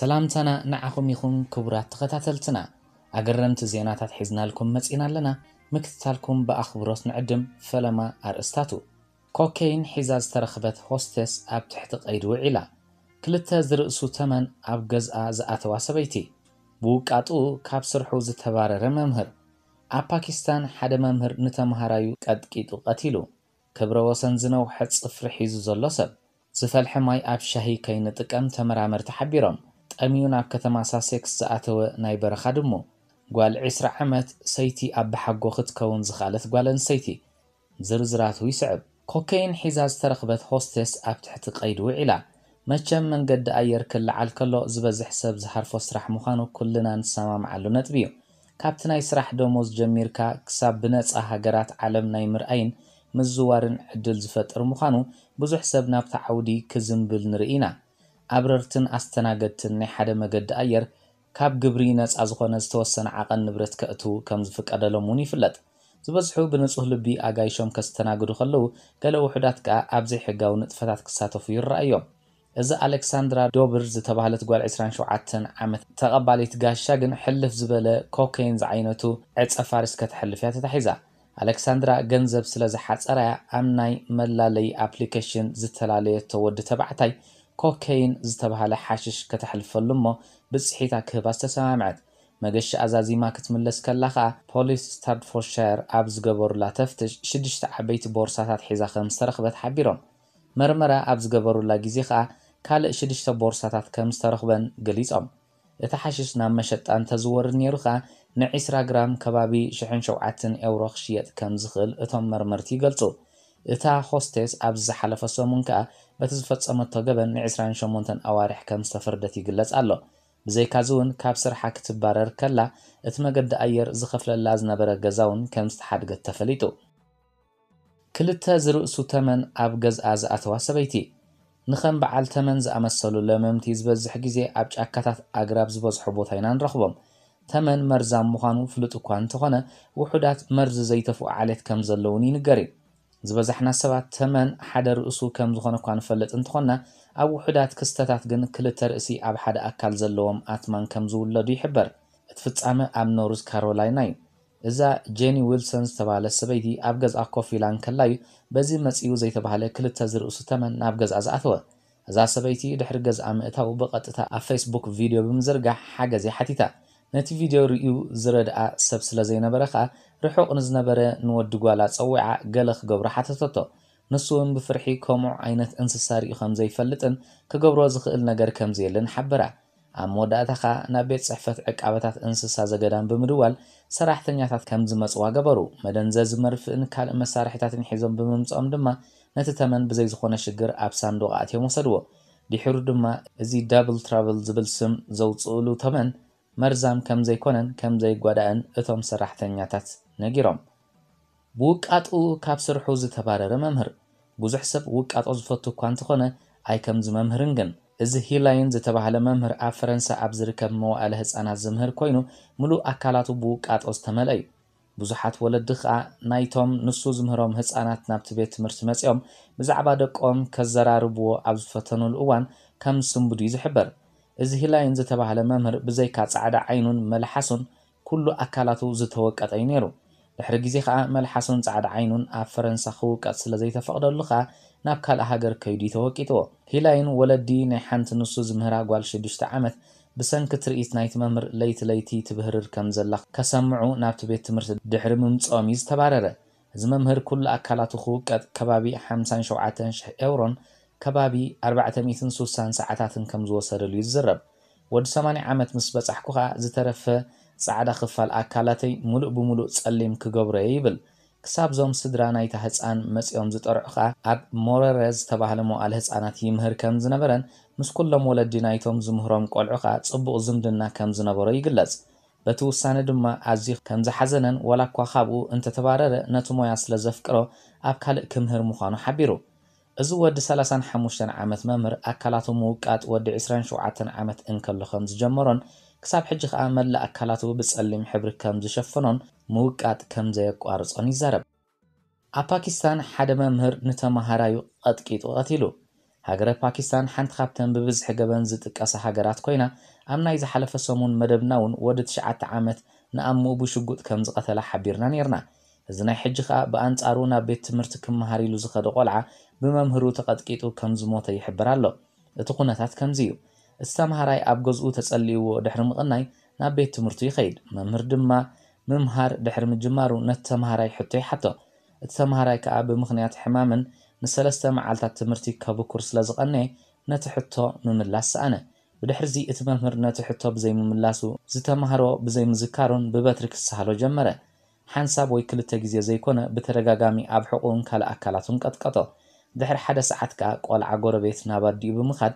ሰላምታና ንዓኹም ይኹን ክቡራት ተኸታተልትና ኣገረምቲ ዜናታት ሒዝናልኩም መጺና ኣለና ምክትታልኩም ብኣኽብሮት ንዕድም ፈለማ ኣርእስታቱ ኮኬይን ሒዛ ዝተረኽበት ሆስተስ ኣብ ትሕቲ ቀይዲ ውዒላ ክልተ ዝርእሱ ተመን ኣብ ገዝኣ ዝኣተዋ ሰበይቲ ብውቃጡ ካብ ስርሑ ዝተባረረ መምህር ኣብ ፓኪስታን ሓደ መምህር ንተምሃራዩ ቀጥቂጡ ቐቲሉ ክብረ ወሰን ዝነውሐ ጽፍሪ ሒዙ ዘሎ ሰብ ዝፈልሐ ማይ ኣብ ሻሂ ከይንጥቀም ተመራመርቲ ሓቢሮም ጠሚዩ ናብ ከተማ ሳሴክስ ዝኣተወ ናይ በረኻ ድሞ ጓል 20 ዓመት ሰይቲ ኣብ ብሓጎ ክትከውን ዝኽኣለት ጓል ኣንሰይቲ ዝርዝራቱ ይስዕብ ኮከይን ሒዛ ዝተረኽበት ሆስተስ ኣብ ትሕቲ ቀይዲ ውዒላ መቸም መንገዲ ኣየር ክልዓል ከሎ ዝበዝሕ ሰብ ዝሃርፎ ስራሕ ምዃኑ ኩልና ንሰማምዓሉ ነጥቢ እዩ ካብቲ ናይ ስራሕ ደሞዝ ጀሚርካ ክሳብ ብነፃ ሃገራት ዓለም ናይ ምርኣይን ምዝዋርን ዕድል ዝፈጥር ምዃኑ ብዙሕ ሰብ ናብቲ ዓውዲ ክዝምብል ንርኢ ኢና ኣብረርትን ኣስተናገድትን ናይ ሓደ መገዲ ኣየር ካብ ግብሪ ነፃ ዝኾነ ዝተወሰነ ዓቐን ንብረት ከእትዉ ከም ዝፍቀደሎም እውን ይፍለጥ ዝበዝሑ ብንጹህ ልቢ ኣጋይሾም ከስተናግዱ ከለዉ ገለ ውሕዳት ከኣ ኣብዘይ ሕጋዊ ንጥፈታት ክሳተፉ ይረኣዮም እዚ ኣሌክሳንድራ ዶብር ዝተባህለት ጓል 27 ዓመት ተቐባሊት ጋሻ ግን ሕልፍ ዝበለ ኮኬይን ዝዓይነቱ ዕፀ ፋርስ ከተሕልፍ እያ ተታሒዛ ኣሌክሳንድራ ገንዘብ ስለ ዝሓፀራያ ኣብ ናይ መላለይ ኣፕሊኬሽን ዝተላለየቶ ወዲ ተባዕታይ ኮከይን ዝተባሃለ ሓሽሽ ከተሕልፈሉ እሞ ብፅሒታ ክህባ ዝተሰማምዐት መገሻ ኣዛዚማ ክትምለስ ከላ ከዓ ፖሊስ ስታርድፎርሻየር ኣብ ዝገበሩላ ተፍትሽ ሽዱሽተ ዓበይቲ ቦርሳታት ሒዛ ከም ዝተረኽበት ሓቢሮም መርመራ ኣብ ዝገበሩላ ግዜ ከዓ ካልእ ሽዱሽተ ቦርሳታት ከም ዝተረኽበን ገሊፆም እቲ ሓሽሽ ናብ መሸጣ እንተዝወርድ ነይሩ ከዓ ን20 ግራም ከባቢ 17 ኤውሮ ክሽየጥ ከም ዝኽእል እቶም መርመርቲ ይገልፁ እታ ሆስቴስ ኣብ ዝሓለፈ ሰሙን ከኣ በቲ ዝፈፀመቶ ገበን ን28 ኣዋርሕ ከም ዝተፈርደት ይግለጽ ኣሎ ብዘይካዚ እውን ካብ ስርሓ ክትባረር ከላ እቲ መገዲ ኣየር ዝኸፍለላ ዝነበረ ገዛ እውን ከም ዝተሓድገት ተፈሊጡ ክልተ ዝርእሱ ተመን ኣብ ገዝኣ ዝኣተዋ ሰበይቲ ንኸም በዓል ተመን ዝኣመሰሉ ለመምቲ ዝበዝሕ ግዜ ኣብ ጫካታት ኣግራብ ዝበዝሑ ቦታ ኢና ንረኽቦም ተመን መርዛም ምዃኑ ፍሉጥ እኳ እንተኾነ ውሑዳት መርዚ ዘይተፍኡ ዓሌት ከም ዘለውን ይንገር እዩ ዝበዛሕና ሰባት ተመን ሓደ ርእሱ ከም ዝኾነ እኳ ንፈልጥ እንትኾና ኣብ ውሑዳት ክስተታት ግን ክልተ ርእሲ ኣብ ሓደ ኣካል ዘለዎም ኣትማን ከም ዝውለዱ ይሕበር እቲ ፍጻመ ኣብ ኖርዝ ካሮላይና እዩ እዛ ጄኒ ዊልሰን ዝተባሃለ ሰበይቲ ኣብ ገዛ ኮፍ ኢላ ንከላ እዩ በዚ መፅኡ ዘይተባሃለ ክልተ ዝርእሱ ተመን ናብ ገዛ ዝኣተወ እዛ ሰበይቲ ድሕሪ ገዛ ምእታው ብቐጥታ ኣብ ፌስቡክ ቪድዮ ብምዝርጋሕ ሓገዝ ሓቲታ ነቲ ቪድዮ ርእዩ ዝረድኣ ሰብ ስለ ዘይነበረ ከዓ ርሑቕ ንዝነበረ ንወዲ ጓላ ፀዊዓ ገለ ክገብሮ ሓተተቶ ንሱ እውን ብፍርሒ ከምኡ ዓይነት እንስሳ ርእዩ ከም ዘይፈልጥን ክገብሮ ዝኽእል ነገር የለን ሓበራ ኣብ መወዳእታ ኸዓ ናብ ቤት ፅሕፈት ዕቃበታት እንስሳ ዘገዳም ብምድዋል ሰራሕተኛታት ከም ዝመፅዋ ገበሩ መደንዘዝ መርፍእን ካልእ መሳርሒታትን ሒዞም ብምምፅኦም ድማ ነቲ ተመን ዝኾነ ሽግር ኣብ ሳንዱቕ ኣትዮም ወሰድዎ ድሕሩ ድማ እዚ ዳብል ትራቨል ዝብል ስም ዘውፅእሉ ተመን መርዛም ከም ዘይኮነን ከም ዘይጓዳእን እቶም ሰራሕተኛታት ነጊሮም ብውቃጡ ካብ ስርሑ ዝተባረረ መምህር ብዙሕ ሰብ ውቃጦ ዝፈቱ እኳ እንተኾነ ኣይ ከምዚ መምህርን ግን እዚ ሂላይን ዝተባህለ መምህር ኣብ ፈረንሳ ኣብ ዝርከብ መዋእለ ህፃናት ዝምህር ኮይኑ ሙሉእ ኣካላቱ ብውቃጦ ዝተመልአ እዩ ብዙሓት ወለዲ ከዓ ናይቶም ንሱ ዝምህሮም ህፃናት ናብቲ ቤት ትምህርቲ መፂኦም ብዛዕባ ደቆም ከዘራርብዎ ኣብ ዝፈተኑሉ እዋን ከም ስምቡድ እዩ ዝሕበር እዚ ሂላይን ዝተባህለ መምህር ብዘይካ ፃዕዳ ዓይኑን መልሓሱን ኩሉ ኣካላቱ ዝተወቀጠ እዩ ነይሩ ድሕሪ ግዜ ከዓ መልሓሱን ፃዕዳ ዓይኑን ኣብ ፈረንሳ ክውቀጥ ስለ ዘይተፈቕደሉ ከዓ ናብ ካልእ ሃገር ከይዱ ተወቂጥዎ ሂላይን ወለዲ ናይ ሓንቲ ንሱ ዝምህራ ጓል 6 ዱሽተ ዓመት ብሰንኪ ትርኢት ናይቲ መምህር ለይቲ ለይቲ ትብህርር ከም ዘላ ከሰምዑ ናብቲ ቤት ትምህርቲ ድሕሪ ምምፅኦም እዩ ዝተባረረ እዚ መምህር ኩሉ ኣካላቱ ክውቀጥ ከባቢ 57000 ኤውሮን ከባቢ 460 ሰዓታትን ከም ዝወሰደሉ እዩ ዝዝረብ ወዲ 80 ዓመት ምስ በጻሕኩ ኸዓ ዝተረፈ ጻዕዳ ክፋል ኣካላተይ ሙሉእ ብምሉእ ጸሊም ክገብረየ ይብል ክሳብ ዞም ስድራ ናይታ ህፃን መፂኦም ዝጠርዑ ከዓ ኣብ ሞረረ ዝተባህለ መዋእለ ህፃናት ይምህር ከም ዝነበረን ምስ ኩሎም ወለዲ ናይቶም ዝምህሮም ቆልዑ ከዓ ጽቡቕ ዝምድና ከም ዝነበሮ ይግለጽ በቲ ውሳነ ድማ ኣዝዩ ከም ዝሓዘነን ወላ እኳ ካብኡ እንተተባረረ ነቲ ሞያ ስለ ዘፍቅሮ ኣብ ካልእ ክምህር ምዃኑ ሓቢሩ እዚ ወዲ 35 ዓመት መምህር ኣካላቱ ምውቃጥ ወዲ 27 ዓመት እንከሎ ከም ዝጀመሮን ክሳብ ሕጂ ከዓ መላእ ኣካላቱ ብጸሊም ሕብሪ ከም ዝሸፈኖን ምውቃጥ ከም ዘየቋርጾን ይዛረብ ኣብ ፓኪስታን ሓደ መምህር ንተመሃራዩ ቀጥቂጡ ቀቲሉ ሃገረ ፓኪስታን ሓንቲ ካብተን ብብዝሒ ገበን ዝጥቀሳ ሃገራት ኮይና ኣብ ናይ ዝሓለፈ ሰሙን መደብና እውን ወዲ 9 ዓመት ንኣምኡ ብሽጉጥ ከም ዝቐተላ ሓቢርና ነርና እዚ ናይ ሕጂ ከዓ ብኣንጻሩ ናብ ቤት ትምህርቲ ክመሃር ኢሉ ዝኸደ ቆልዓ ብመምህሩ ተቐጥቂጡ ከም ዝሞተ ይሕብር ኣሎ እቲ ኩነታት ከምዚ እዩ እቲ ተምሃራይ ኣብ ገዝኡ ተጸልይዎ ድሕሪ ምቕናይ ናብ ቤት ትምህርቱ ይኸይድ መምህር ድማ ምምሃር ድሕሪ ምጅማሩ ነቲ ተምሃራይ ሕቶ ይሓቶ እቲ ተምሃራይ ከዓ ብምኽንያት ሕማምን ንሰለስተ መዓልታት ትምህርቲ ከብኩር ስለ ዝቐነየ ነቲ ሕቶ ምምላስ ሰኣነ ብድሕርዚ እቲ መምህር ነቲ ሕቶ ብዘይምምላሱ ዝተምሃሮ ብዘይምዝካሩን ብበትሪ ክሰሃሎ ጀመረ ሓንሳብ ወይ ክልተ ግዜ ዘይኮነ ብተደጋጋሚ ኣብ ሕቑን ካልእ ኣካላቱን ቀጥቀጦ ድሕሪ ሓደ ሰዓት ከዓ ቆልዓ ጎረቤት ናብ ኣዲኡ ብምኻድ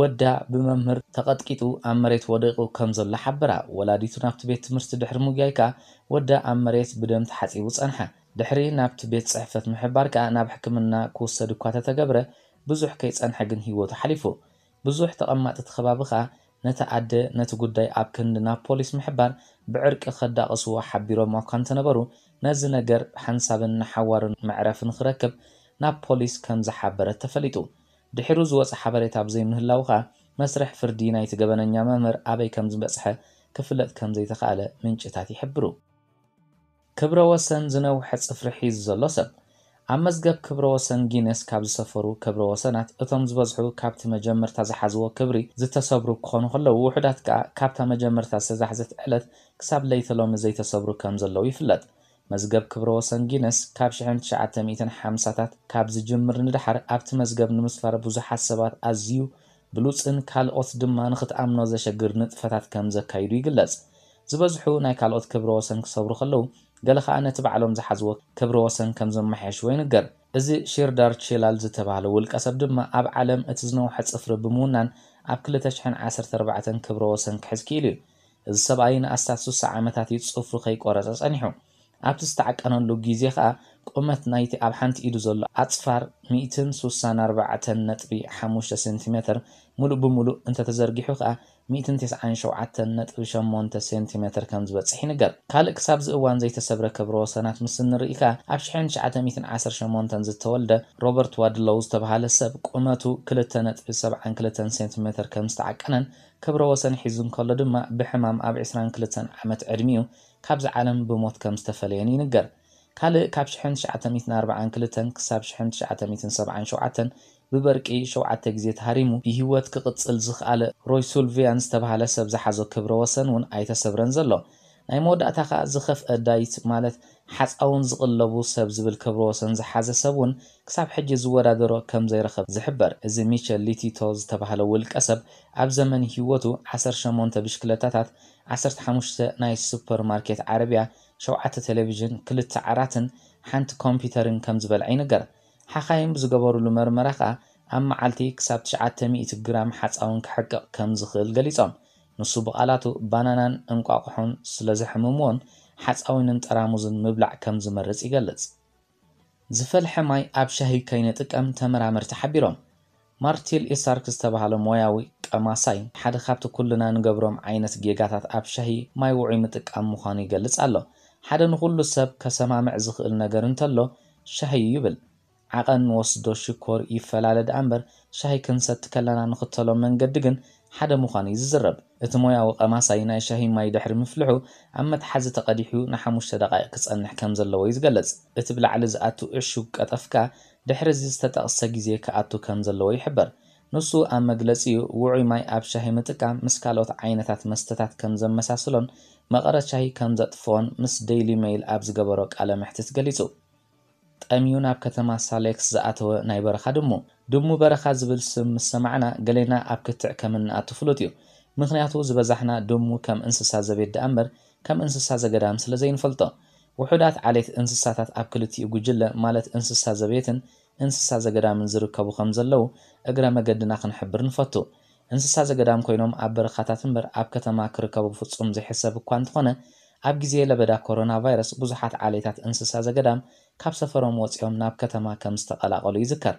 ወዳ ብመምህር ተቐጥቂጡ ኣብ መሬት ወዲቑ ከም ዘሎ ሓበራ ወላዲቱ ናብቲ ቤት ትምህርቲ ድሕሪ ምጉያይ ከዓ ወዳ ኣብ መሬት ብደም ተሓፂቡ ፀንሐ ድሕሪ ናብቲ ቤት ፅሕፈት ምሕባር ከዓ ናብ ሕክምና ክውሰድ እኳ ተተገብረ ብዙሕ ከይፀንሐ ግን ሂወቱ ሓሊፉ ብዙሕ ተቐማጢቲ ከባቢ ከዓ ነቲ ኣደ ነቲ ጉዳይ ኣብ ክንዲ ናብ ፖሊስ ምሕባር ብዕርቂ ከዳቕስዎ ሓቢሮም እኳ እንተነበሩ ነዚ ነገር ሓንሳብን ሓዋርን መዕረፍን ክረክብ ናብ ፖሊስ ከም ዝሓበረት ተፈሊጡ ድሕሩ ዝወፅእ ሓበሬታ ብዘይምህላው ከዓ መስርሕ ፍርዲ ናይቲ ገበነኛ መምህር ኣበይ ከም ዝበፅሐ ክፍለጥ ከም ዘይተኻእለ ምንጭታት ይሕብሩ ክብረ ወሰን ዝነውሐ ፅፍሪ ሒዙ ዘሎ ሰብ ኣብ መዝገብ ክብረ ወሰን ጊነስ ካብ ዝሰፈሩ ክብረ ወሰናት እቶም ዝበዝሑ ካብቲ መጀመርታ ዝሓዝዎ ክብሪ ዝተሰብሩ ክኾኑ ከለዉ ውሕዳት ከዓ ካብታ መጀመርታ ዝተዛሕዘት ዕለት ክሳብ ለይተሎሚ ዘይተሰብሩ ከም ዘለዉ ይፍለጥ መዝገብ ክብረ ወሰን ጊነስ ካብ 1950ታት ካብ ዝጅምር ንድሓር ኣብቲ መዝገብ ንምስፋር ብዙሓት ሰባት ኣዝዩ ብሉፅን ካልኦት ድማ ንኽትኣምኖ ዘሸግር ንጥፈታት ከም ዘካይዱ ይግለጽ ዝበዝሑ ናይ ካልኦት ክብረ ወሰን ክሰብሩ ከለዉ ገለ ከዓ ነቲ በዕሎም ዝሓዝዎ ክብረ ወሰን ከም ዘመሓየሽዎ ይንገር እዚ ሽርዳር ቼላል ዝተባሃለ ውልቀ ሰብ ድማ ኣብ ዓለም እቲ ዝነውሐ ፅፍሪ ብምውናን ኣብ 214 ክብረ ወሰን ክሕዝ እዩ እዚ ሰብኣይ ንኣስታት 60 ዓመታት እዩ ፅፍሪ ከይቆረፀ ፀኒሑ ኣብቲ ዝተዓቀነሉ ግዜ ከዓ ቁመት ናይቲ ኣብ ሓንቲ ኢዱ ዘሎ ኣፅፋር 164.5 ሴንቲሜትር ሙሉእ ብሙሉእ እንተተዘርጊሑ ከዓ 197.8 ሴንቲሜትር ከም ዝበፅሕ ይንገር ካልእ ክሳብ ዚ እዋን ዘይተሰብረ ክብረ ወሰናት ምስ ንርኢ ከዓ ኣብ 1918 ዝተወልደ ሮበርት ዋድሎው ዝተባሃለ ሰብ ቁመቱ 2.72 ሴንቲሜትር ከም ዝተዓቀነን ክብረ ወሰን ሒዙ እንከሎ ድማ ብሕማም ኣብ 22 ዓመት ዕድሚኡ ካብ ዝዓለም ብሞት ከም ዝተፈለየን ይንገር ካልእ ካብ 1942 ክሳብ 1977 ብበርቂ 7 ግዜ ተሃሪሙ ብሂወት ክቕፅል ዝኽኣለ ሮይ ሱልቪያን ዝተባሃለ ሰብ ዝሓዞ ክብረ ወሰን እውን ኣይተሰብረን ዘሎ ናይ መወዳእታ ከዓ ዝኸፍአ ዳይት ማለት ሓፃውን ዝቕለቡ ሰብ ዝብል ክብረ ወሰን ዝሓዘ ሰብ እውን ክሳብ ሕጂ ዝወዳደሮ ከም ዘይረኸብ ዝሕበር እዚ ሚቸል ሊቲቶ ዝተባሃለ ውልቀ ሰብ ኣብ ዘመን ሂወቱ 18 ብሽክለታታት ዓሰርተ ሓሙሽተ ናይ ሱፐርማርኬት ዓረብያ ሸውዓተ ቴሌቭዥን ክልተ ዓራትን ሓንቲ ኮምፒተርን ከም ዝበልዐ ይንገር ሓኻይም ብዝገበሩሉ መርመራ ከዓ ኣብ መዓልቲ ክሳብ 900 ግራም ሓፃውን ክሕቅቕ ከም ዝኽእል ገሊፆም ንሱ ብቓላቱ ባናናን እንቋቑሖን ስለ ዘሕምምዎን ሓፃዊንን ጠራሙዝን ምብላዕ ከም ዝመርፅ ይገልጽ ዝፈልሐ ማይ ኣብ ሻሂ ከይንጥቀም ተመራመርቲ ሓቢሮም ማርቴል ኤሳርክ ዝተባሃለ ሞያዊ ጠማሳይ ሓደ ካብቲ ኩልና ንገብሮም ዓይነት ጌጋታት ኣብ ሻሂ ማይ ውዑይ ምጥቃም ምዃኑ ይገልጽ ኣሎ ሓደ ንኹሉ ሰብ ከሰማምዕ ዝኽእል ነገር እንተሎ ሻሂ ይብል ዓቐን ወስዶ ሽኮር ይፈላለ ድኣ እምበር ሻሂ ክንሰቲ ከለና ንኽተሎም መንገዲ ግን ሓደ ምዃኑ እዩ ዝዝረብ እቲ ሞያዊ ቀማሳይ ናይ ሻሂ ማይ ድሕሪ ምፍልሑ ኣብ መትሓዚ ተቐዲሑ ንሓሙሽተ ደቓቕ ክጸንሕ ከም ዘለዎ እዩ ዝገልጽ እቲ ብላዕሊ ዝኣቱ ዕሹግ ቀጠፍካ ድሕሪ እዚ ዝተጠቕሰ ግዜ ክኣቱ ከም ዘለዎ ይሕበር ንሱ ኣብ መግለጺኡ ውዑይ ማይ ኣብ ሻሂ ምጥቃም ምስ ካልኦት ዓይነታት መስተታት ከም ዘመሳስሎን መቐረት ሻሂ ከም ዘጥፍዎን ምስ ደይሊ ሜይል ኣብ ዝገበሮ ቃለ ምሕትት ገሊጹ ጠሚዩ ናብ ከተማ ሳሌክስ ዝኣተወ ናይ በረኻ ድሞ ድሙ በረኻ ዝብል ስም ምስ ሰማዕና ገሌና ኣብ ክትዕ ከም ንኣቱ ፍሉጥ እዩ ምክንያቱ ዝበዛሕና ድሙ ከም እንስሳ ዘቤት ድኣ እምበር ከም እንስሳ ዘገዳም ስለ ዘይንፈልጦ ውሑዳት ዓሌት እንስሳታት ኣብ ክልቲኡ ጉጅለ ማለት እንስሳ ዘቤትን እንስሳ ዘገዳምን ዝርከቡ ከም ዘለው እግረ መገድና ክንሕብር ንፈቱ እንስሳ ዘገዳም ኮይኖም ኣብ በረኻታት እምበር ኣብ ከተማ ክርከቡ ፍፁም ዘይሕሰብ እኳ እንትኾነ ኣብ ግዜ ለበዳ ኮሮና ቫይረስ ብዙሓት ዓሌታት እንስሳ ዘገዳም ካብ ሰፈሮም ወፂኦም ናብ ከተማ ከም ዝተቐላቐሉ ይዝከር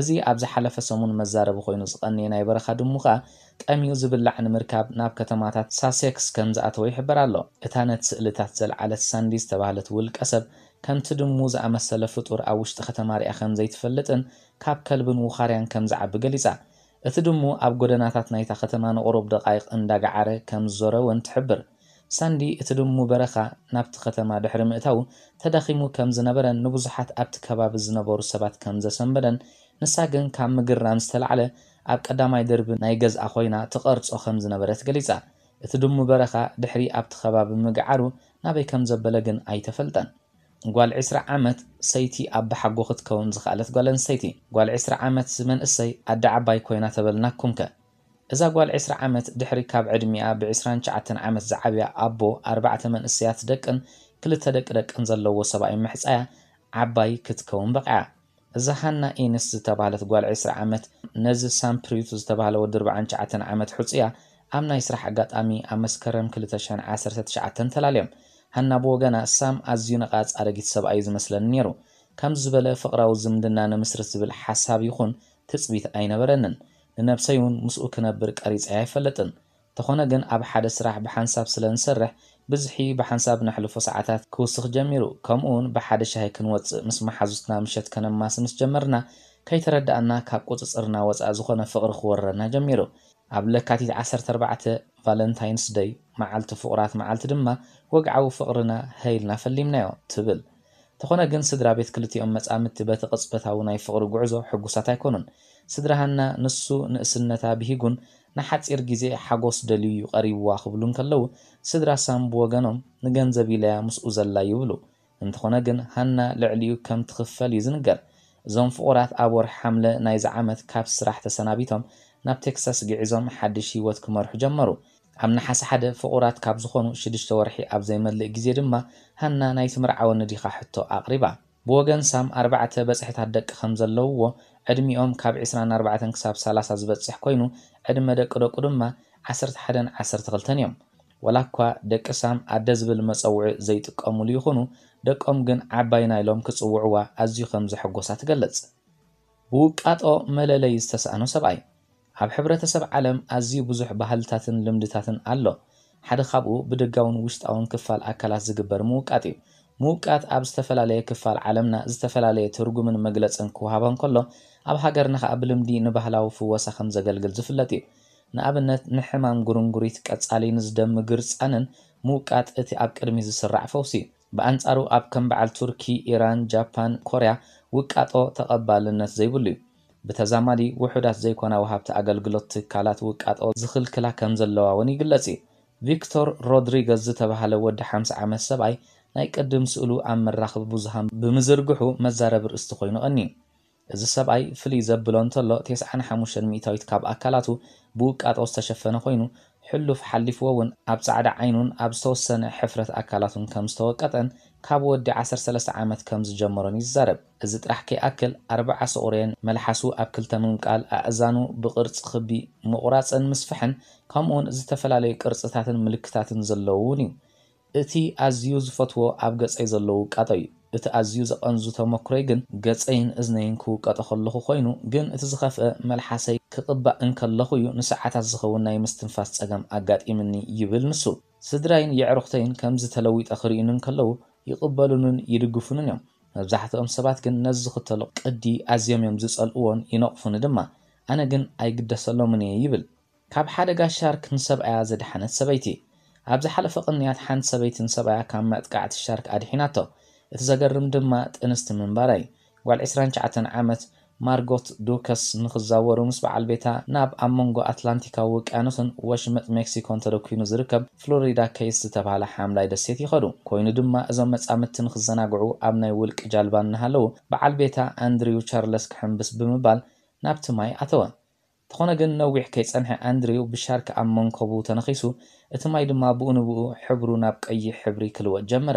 እዚ ኣብ ዝሓለፈ ሰሙን መዛረቢ ኮይኑ ዝቐኒየ ናይ በረኻ ድሙ ከዓ ጠሚዩ ዝብላዕ ንምርካብ ናብ ከተማታት ሳሴክስ ከም ዝኣተወ ይሕበር ኣሎ እታ ነቲ ስእልታት ዘለዓለት ሳንዲ ዝተባህለት ውልቀ ሰብ ከምቲ ድሙ ዝኣመሰለ ፍጡር ኣብ ውሽጢ ከተማ ሪኣ ከም ዘይትፈልጥን ካብ ከልብን ውኻርያን ከም ዝዓቢ ገሊጻ እቲ ድሙ ኣብ ጎደናታት ናይታ ከተማ ንቕሩብ ደቓይቕ እንዳገዓረ ከም ዝዞረ እውን ትሕብር ሳንዲ እቲ ድሙ በረኻ ናብቲ ከተማ ድሕሪ ምእታው ተዳኺሙ ከም ዝነበረን ንብዙሓት ኣብቲ ከባቢ ዝነበሩ ሰባት ከም ዘሰንበደን ንሳ ግን ካብ ምግራም ዝተላዕለ ኣብ ቀዳማይ ደርቢ ናይ ገዝኣ ኮይና ትቐርጾ ከም ዝነበረት ገሊጻ እቲ ድሙ በረኻ ድሕሪ ኣብቲ ከባቢ ምግዓሩ ናበይ ከም ዘበለ ግን ኣይተፈልጠን ጓል 20 ዓመት ሰይቲ ኣብ ብሓጎ ክትከውን ዝኽኣለት ጓል ኣንስተይቲ ጓል 20 ዓመት ዝመንእሰይ ኣዲ ዓባይ ኮይና ተበልናኩም ከ እዛ ጓል 20 ዓመት ድሕሪ ካብ ዕድሚኣ ብ29 ዓመት ዝዓብያ ኣቦ ኣርባዕተ መንእስያት ደቅን ክልተ ደቂ ደቅን ዘለዎ ሰብኣይ ምሕፃያ ዓባይ ክትከውን በቕያ እዛ ሃና ኢንስ ዝተባሃለት ጓል 20 ዓመት ነዚ ሳምፕሪቱ ዝተባሃለ ወዲ 49 ዓመት ሕፅያ ኣብ ናይ ስራሕ ኣጋጣሚ ኣብ መስከረም 219 ተላልዮም ሃና ብወገና ሳም ኣዝዩ ነቓፅ ኣረጊት ሰብኣዩ ዝመስለኒ ነይሩ ከምዝበለ ፍቕራዊ ዝምድና ንምስርት ዝብል ሓሳብ ይኹን ትፅቢት ኣይነበረንን ንነብሰይ እውን ምስኡ ክነብር ቀሪፀ ኣይፈለጥን እንተኾነ ግን ኣብ ሓደ ስራሕ ብሓንሳብ ስለ ንሰርሕ ብዝሒ ብሓንሳብ ነሕልፎ ሰዓታት ክውስኽ ጀሚሩ ከምኡ ውን ብሓደ ሻሂ ክንወፅእ ምስ መሓዙትና ምሸት ከነማስ ምስ ጀመርና ከይተረዳእና ካብ ቁፅፅርና ወፃእ ዝኾነ ፍቕሪ ክወረና ጀሚሩ ኣብ ለካቲት 14 ቫለንታይንስ ደይ መዓልቲ ፍቑራት መዓልቲ ድማ ወግዓዊ ፍቕርና ሃይልና ፈሊምናዮ ትብል እንተኾነ ግን ስድራ ቤት ክልቲኦም መፃምድቲ በቲ ቅፅበታዊ ናይ ፍቕሪ ጉዕዞ ሕጉሳት ኣይኮኑን ስድራሃና ንሱ ንእስነታ ብሂጉን ንሓፂር ግዜ ሓጎስ ደልዩ ቀሪብዋ ክብሉ እንከለዉ ስድራ ሳም ብወገኖም ንገንዘብ ኢለያ ምስኡ ዘላ ይብሉ እንተኾነ ግን ሃና ልዕሊኡ ከም ትኽፈል እዩ ዝንገር እዞም ፍቑራት ኣብ ወር ሓምለ ናይዚ ዓመት ካብ ስራሕ ተሰናቢቶም ናብ ቴክሳስ ግዒዞም ሓድሽ ሂወት ክመርሑ ጀመሩ ኣብ ናሓሰ ሓደ ፍቑራት ካብ ዝኾኑ ሽዱሽተ ወርሒ ኣብ ዘይመልእ ግዜ ድማ ሃና ናይ ምርዓዊ ንዲኻ ሕቶ ኣቕሪባ ብወገን ሳም ኣርባዕተ በፅሕታት ደቂ ከም ዘለውዎ ዕድሚኦም ካብ 24 ክሳብ 30 ዝበፅሕ ኮይኑ ዕድመ ደቂ ደቁ ድማ 11 12 እዮም ወላ እኳ ደቂ ሳም ኣደ ዝብል መፀውዒ ዘይጥቀሙሉ ይኹኑ ደቆም ግን ዓባይና ኢሎም ክፅውዕዋ ኣዝዩ ከም ዘሐጎሳ ትገልጽ ብውቃጦ መለለይ ዝተሰኣኖ ሰብኣይ ኣብ ሕብረተሰብ ዓለም ኣዝዩ ብዙሕ ባህልታትን ልምድታትን ኣሎ። ሓደ ካብኡ ብደጋውን ውሽጣውን ክፋል ኣካላት ዝግበር ምውቃጥ እዩ። ምውቃት ኣብ ዝተፈላለየ ክፋል ዓለምና ዝተፈላለየ ትርጉምን መግለፅን ክውሃቦ ንከሎ ኣብ ሃገርና ከዓ ብልምዲ ንባህላዊ ፍወሳ ከም ዘገልግል ዝፍለጥ እዩ። ንኣብነት ንሕማም ጉርንጉሪት ቀጻሊን ንዝደሚ ግርፃንን ምውቃጥ እቲ ኣብ ቅድሚ ዝስራዕ ፈውሲ እዩ። ብኣንጻሩ ኣብ ከም በዓል ቱርኪ፣ ኢራን፣ ጃፓን፣ ኮርያ ውቃጦ ተቐባልነት ዘይብሉ እዩ። ብተዛማዲ ውሑዳት ዘይኮና ውሃብቲ ኣገልግሎት ትካላት ውቃጦ ዝኽልክላ ከም ዘለዋ እውን ይግለጽ እዩ ቪክቶር ሮድሪገዝ ዝተባሃለ ወዲ 50 ዓመት ሰብኣይ ናይ ቅድም ስእሉ ኣብ መራኽቢ ብዙሃን ብምዝርግሑ መዛረብ ርእስቲ ኮይኑ ቐኒዩ እዚ ሰብኣይ ፍልይ ዘብሎ እንተሎ 95 ሚታዊት ካብ ኣካላቱ ብውቃጦ ዝተሸፈነ ኮይኑ ሕሉፍ ሓሊፍዎ እውን ኣብ ጻዕዳ ዓይኑን ኣብ ዝተወሰነ ሕፍረት ኣካላቱን ከም ዝተወቀጠን ካብ ወዲ 13 ዓመት ከም ዝጀመሮን ይዛረብ እዚ ጥራሕ ከይኣክል ኣርባዓ ሰቑርየን መልሓሱ ኣብ ክልተ ምምቃል ኣእዛኑ ብቅርፂ ክቢ ምቑራፅን ምስፍሕን ከምኡውን ዝተፈላለዩ ቅርፅታትን ምልክታትን ዘለዎ እውን እዩ እቲ ኣዝዩ ዝፈትዎ ኣብ ገፀይ ዘለው ውቃጦ እዩ እቲ ኣዝዩ ዘቐንዙ ተመክሮይ ግን ገፀይን እዝነይን ክውቀጦ ከለኹ ኮይኑ ግን እቲ ዝኸፍአ መልሓሰይ ክቕባእ እንከለኹ እዩ ንሰዓታት ዝኸውን ናይ ምስትንፋስ ፀገም ኣጋጢምኒ ይብል ንሱ ስድራይን የዕሩኽተይን ከምዚ ተለዊጠ ክርእዩን እንከለዉ ይቕበሉንን ይድግፉንን እዮም መብዛሕትኦም ሰባት ግን ነዚ ዝኽተሎ ቅዲ ኣዝዮም እዮም ዝጸልእዎን ይነቕፉን ድማ ኣነ ግን ኣይግደሰሎምን እየ ይብል ካብ ሓደጋ ሻርክን ሰብኣያ ዘድሓነት ሰበይቲ ኣብ ዝሓለፈ ቅንያት ሓንቲ ሰበይትን ሰብኣያ ካብ መጥቃዕቲ ሻርክ ኣድሒናቶ እቲ ዘገርም ድማ ጥንስቲ ምንባራ እዩ ጓል 29 ዓመት ማርጎት ዱከስ ንኽዛወሩ ምስ በዓል ቤታ ናብ ኣብ መንጎ ኣትላንቲካዊ ውቅያኖስን ወሽመጥ ሜክሲኮን ተደኪኑ ዝርከብ ፍሎሪዳ ከይስ ዝተባሃለ ሓምላይ ደሴት ይኸዱ ኮይኑ ድማ እዞም መፃምድቲ ንኽዘናግዑ ኣብ ናይ ውልቂ ጃልባ እናሃለዉ በዓል ቤታ ኣንድሪው ቻርለስ ክሕምብስ ብምባል ናብቲ ማይ ኣተወ እንተኾነ ግን ነዊሕ ከይፀንሐ ኣንድሪው ብሻርክ ኣብ መንከቡ ተነኺሱ እቲ ማይ ድማ ብኡንብኡ ሕብሩ ናብ ቀይሕ ሕብሪ ክልወጥ ጀመረ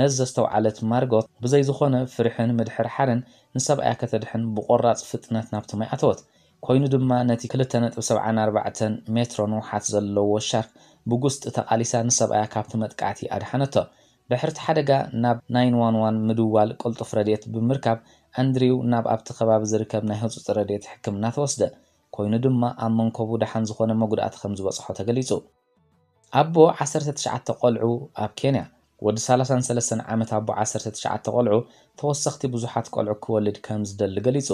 ነዚ ዘስተውዓለት ማርጎት ብዘይዝኾነ ፍርሕን ምድሕርሓርን ንሰብኣያ ከተድሕን ብቆራፅ ፍጥነት ናብቲ ማይ ኣተወት ኮይኑ ድማ ነቲ 2.74 ሜትሮ ንውሓት ዘለዎ ሻርክ ብጉስጢ ተቓሊሳ ንሰብኣያ ካብቲ መጥቃዕቲ ኣድሓነቶ ድሕርቲ ሓደጋ ናብ 911 ምድዋል ቅልጡፍ ረድኤት ብምርካብ ኣንድሪው ናብ ኣብቲ ከባቢ ዝርከብ ናይ ህፁፅ ረድኤት ሕክምና ተወስደ ኮይኑ ድማ ኣብ መንከቡ ድሓን ዝኾነ መጉዳእቲ ከም ዝበፅሖ ተገሊጹ ኣቦ 19 ቆልዑ ኣብ ኬንያ ወዲ 33 ዓመት ኣቦ 19 ቆልዑ ተወሰኽቲ ብዙሓት ቆልዑ ክወልድ ከም ዝደሊ ገሊጹ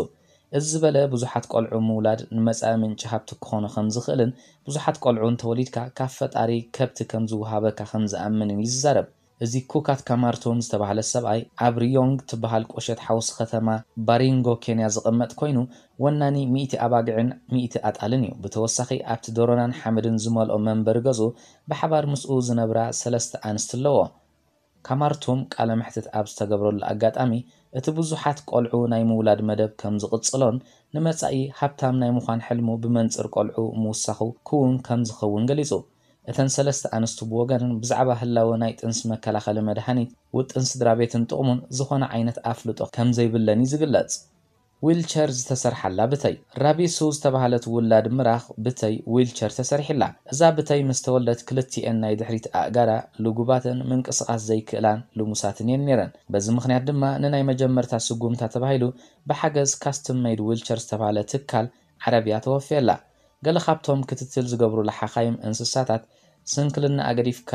እዚ ዝበለ ብዙሓት ቆልዑ ምውላድ ንመጻኢ ምንጪ ሃብቲ ክኾኑ ከም ዝኽእልን ብዙሓት ቆልዑ እንተወሊድካ ካብ ፈጣሪ ከብቲ ከም ዝወሃበካ ከም ዝኣምንን እዩ ዝዛረብ እዚ ኩካት ካማርቶን ዝተባህለ ሰብኣይ ኣብ ሪዮንግ ትበሃል ቆሸት ሓውሲ ከተማ ባሪንጎ ኬንያ ዝቕመጥ ኮይኑ ወናኒ ሚእቲ ኣባጊዕን ሚእቲ ኣጣልን እዩ ብተወሳኺ ኣብቲ ዶሮናን ሓመድን ዝመልኦ መንበሪ ገዝኡ ብሓባር ምስኡ ዝነብራ ሰለስተ ኣንስቲ ኣለዎ ካማርቶም ቃለ ምሕትት ኣብ ዝተገብረሉ ኣጋጣሚ እቲ ብዙሓት ቆልዑ ናይ ምውላድ መደብ ከም ዝቕጽሎን ንመጻኢ ሃብታም ናይ ምዃን ሕልሙ ብመንፅር ቆልዑ ምውሳኹ ክውን ከም ዝኸውን ገሊጹ እተን ሰለስተ ኣንስቱ ብወገንን ብዛዕባ ህላወ ናይ ጥንስ መከላኸሊ መድሃኒት ውጥን ስድራ ቤትን ጥቕሙን ዝኾነ ዓይነት ኣፍልጦ ከም ዘይብለን እዩ ዝግለጽ ዊልቸር ዝተሰርሓላ ብተይ ራቢሱ ዝተባህለት ውላድ ምራኽ ብተይ ዊልቸር ተሰሪሒላ እዛ ብተይ ምስ ተወለደት ክልቲአን ናይ ድሕሪት ኣእጋራ ልጉባትን ምንቅስቓስ ዘይክእላን ልሙሳትን እየን ነይረን በዚ ምክንያት ድማ ንናይ መጀመርታ ስጉምታ ተባሂሉ ብሓገዝ ካስትም ሜድ ዊልቸር ዝተባህለ ትካል ዓረብያ ተወፍየላ ገለ ካብቶም ክትትል ዝገብሩ ላሓኻይም እንስሳታት ስንክልና ኣገዲፍካ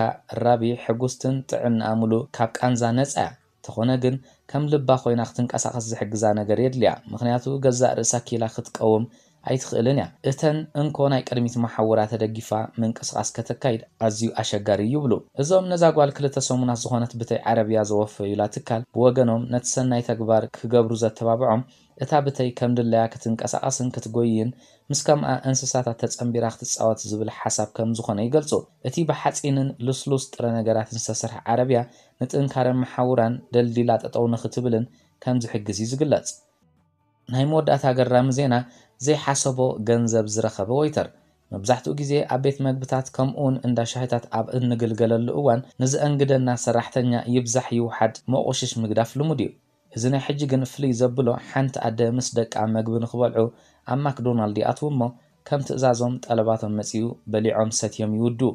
ራቢ ሕጉስትን ጥዕና ሙሉእ ካብ ቃንዛ ነፃ እንተኾነ ግን ከም ልባ ኮይና ክትንቀሳቐስ ዝሕግዛ ነገር የድልያ ምክንያቱ ገዛእ ርእሳ ኪላ ክትቀውም ኣይትኽእልን እያ እተን እንኮ ናይ ቅድሚት ማሓውራ ተደጊፋ ምንቅስቃስ ከተካይድ ኣዝዩ ኣሸጋሪ ይብሉ እዞም ነዛ ጓል ክልተ ሰሙናት ዝኾነት ብተይ ዓረብያ ዘወፈዩላ ትካል ብወገኖም ነቲ ሰናይ ተግባር ክገብሩ ዘተባብዖም እታ ብተይ ከም ድለያ ክትንቀሳቐስን ክትጎይን ምስ ከምኣ እንስሳታት ተፀምቢራ ክትፃወት ዝብል ሓሳብ ከም ዝኾነ ይገልጹ እቲ ብሓፂንን ልስሉስ ጥረ ነገራትን ዝተሰርሐ ዓረብያ ንጥንካረ መሓውራን ደልዲላ ጠጠው ንኽትብልን ከም ዝሕግዝ እዩ ዝግለጽ ናይ መወዳእታ ኣገራሚ ዜና ዘይሓሰቦ ገንዘብ ዝረኸበ ወይተር መብዛሕትኡ ግዜ ኣብ ቤት መግብታት ከምኡውን እንዳ ሻሂታት ኣብ እንግልገለሉ እዋን ንዝአንግደና ሰራሕተኛ ይብዛሕ ይውሓድ መቆሽሽ ምግዳፍ ልሙድ እዩ እዚ ናይ ሕጂ ግን ፍልይ ዘብሎ ሓንቲ ኣደ ምስ ደቃ መግቢ ንኽበልዑ ኣብ ማክዶናልድ ይኣትዉ እሞ ከም ትእዛዞም ጠለባቶም መጺኡ በሊዖም ሰትዮም ይውድኡ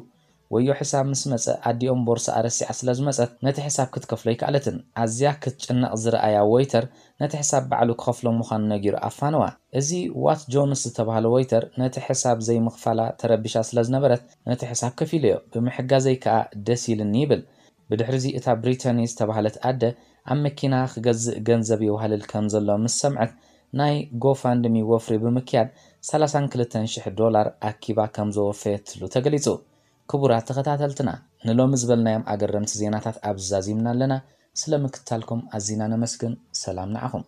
ወዮ ሕሳብ ምስ መጸ ኣዲኦም ቦርሳ ኣረሲዓ ስለ ዝመጸት ነቲ ሕሳብ ክትከፍሎ ይከኣለትን ኣዝያ ክትጭነቕ ዝረኣያ ወይተር ነቲ ሕሳብ ባዕሉ ክኸፍሎ ምዃኑ ነጊሩ ኣፋነዋ እዚ ዋት ጆንስ ዝተባሃለ ወይተር ነቲ ሕሳብ ዘይምኽፋላ ተረቢሻ ስለ ዝነበረት ነቲ ሕሳብ ኢሉ ዮ ብምሕጋዘይ ከኣ ደስ ኢልኒ ይብል ብድሕሪዚ እታ ብሪተኒ ዝተባህለት ኣደ ኣብ መኪና ክገዝእ ገንዘብ የዋህልል ከም ዘሎ ምስ ሰምዐት ናይ ጎፋንድሚ ወፍሪ ብምክያድ 32,000 ዶላር ኣኪባ ከም ዘወፈየትሉ ተገሊጹ ክቡራት ተኸታተልትና ንሎሚ ዝበልናዮም ኣገረምቲ ዜናታት ኣብዛዚምና ኣለና ስለ ምክትታልኩም ኣዚና ነመስግን ሰላም ንዓኹም